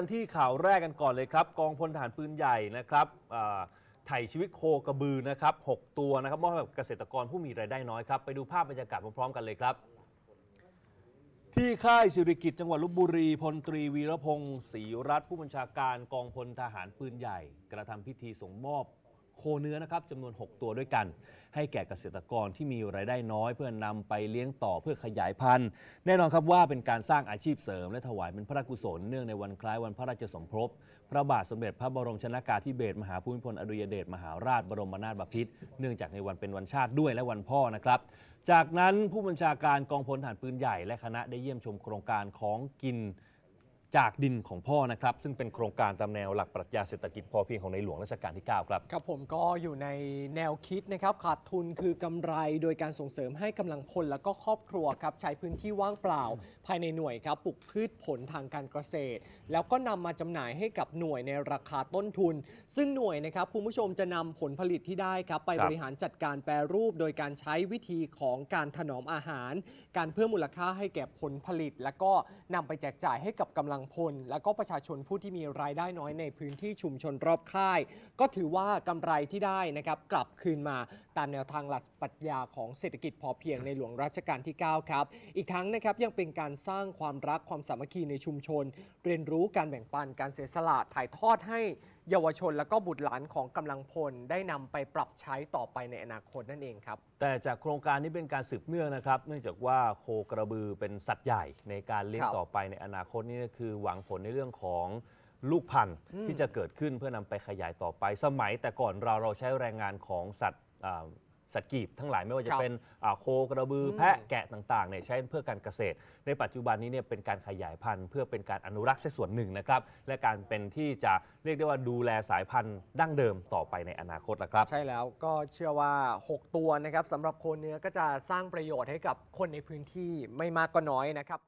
ันที่ข่าวแรกกันก่อนเลยครับกองพลทหารปืนใหญ่นะครับถ่ายชีวิตโคกระบือนะครับ6ตัวนะครับมอบให้กับเกษตรกรผู้มีรายได้น้อยครับไปดูภาพบรรยากาศพร้อมๆกันเลยครับ ที่ค่ายสิริกิตจังหวัดลบบุรี พลตรีวีรพงศ์ศรีรัตน์ผู้บัญชาการกองพลทหารปืนใหญ่ กระทำพิธีส่งมอบโคเนื้อนะครับจำนวน 6 ตัวด้วยกัน ให้แก่เกษตรกรที่มีรายได้น้อยเพื่อนำไปเลี้ยงต่อเพื่อขยายพันธุ์ แน่นอนครับว่าเป็นการสร้างอาชีพเสริม และถวายเป็นพระกุศลเนื่องในวันคล้ายวันพระราชสมภพพระบาทสมเด็จพระบรมชนากาธิเบศรมหาภูมิพลอดุยเดชมหาราชบรมนาถบพิตรเนื่องจากในวันเป็นวันชาติด้วยและวันพ่อนะครับจากนั้นผู้บัญชาการกองพลฐานปืนใหญ่ และคณะได้เยี่ยมชมโครงการของกินจากดินของพ่อ นะครับ ซึ่งเป็นโครงการตามแนวหลักปรัชญาเศรษฐกิจพอเพียง ของในหลวงรัชกาลที่ 9 ครับ ครับผมก็อยู่ในแนวคิดนะครับขาดทุนคือกำไร โดยการส่งเสริมให้กำลังพล และก็ครอบครัวครับ ใช้พื้นที่ว่างเปล่า ภายในหน่วยครับปลูกพืชผลทางการเกษตร แล้วก็นำมาจำหน่ายให้กับหน่วยในราคาต้นทุน ซึ่งหน่วยนะครับคุณผู้ชมจะนำผลผลิตที่ได้ครับไปบริหารจัดการแปรรูป โดยการใช้วิธีของการถนอมอาหารการเพิ่มมูลค่าให้แก่ผลผลิต และก็นำไปแจกจ่ายให้กับกำลังังพลและก็ประชาชนผู้ที่มีรายได้น้อยในพื้นที่ชุมชนรอบค่าย ก็ถือว่ากำไรที่ได้นะครับกลับคืนมาตามแนวทางหลักปรัชญาของเศรษฐกิจพอเพียงในหลวงรัชกาลที่ 9 ครับ อีกทั้งนะครับยังเป็นการสร้างความรักความสามัคคีในชุมชน เรียนรู้การแบ่งปันการเสียสละถ่ายทอดให้ เยาวชนและก็บุตรหลานของกำลังพลได้นำไปปรับใช้ต่อไปในอนาคตนั่นเองครับ แต่จากโครงการนี้เป็นการสืบเนื่องนะครับ เนื่องจากว่าโคกระบือเป็นสัตว์ใหญ่ในการเลี้ยงต่อไปในอนาคตนี่คือ หวังผลในเรื่องของลูกพันธุ์ ที่จะเกิดขึ้นเพื่อนำไปขยายต่อไป สมัยแต่ก่อนเราเราใช้แรงงานของสัตว์สัตว์กีบทั้งหลายไม่ว่าจะเป็นโคกระบือแพะแกะต่างๆเนี่ยใช้เพื่อการเกษตร ในปัจจุบันนี้เนี่ยเป็นการขยายพันธุ์เพื่อเป็นการอนุรักษ์ส่วนหนึ่งนะครับ และการเป็นที่จะเรียกได้ว่าดูแลสายพันธุ์ดั้งเดิมต่อไปในอนาคตนะครับ ใช่แล้วก็เชื่อว่า 6 ตัวนะครับสำหรับโคเนื้อก็จะสร้างประโยชน์ให้กับคนในพื้นที่ไม่มากก็น้อยนะครับ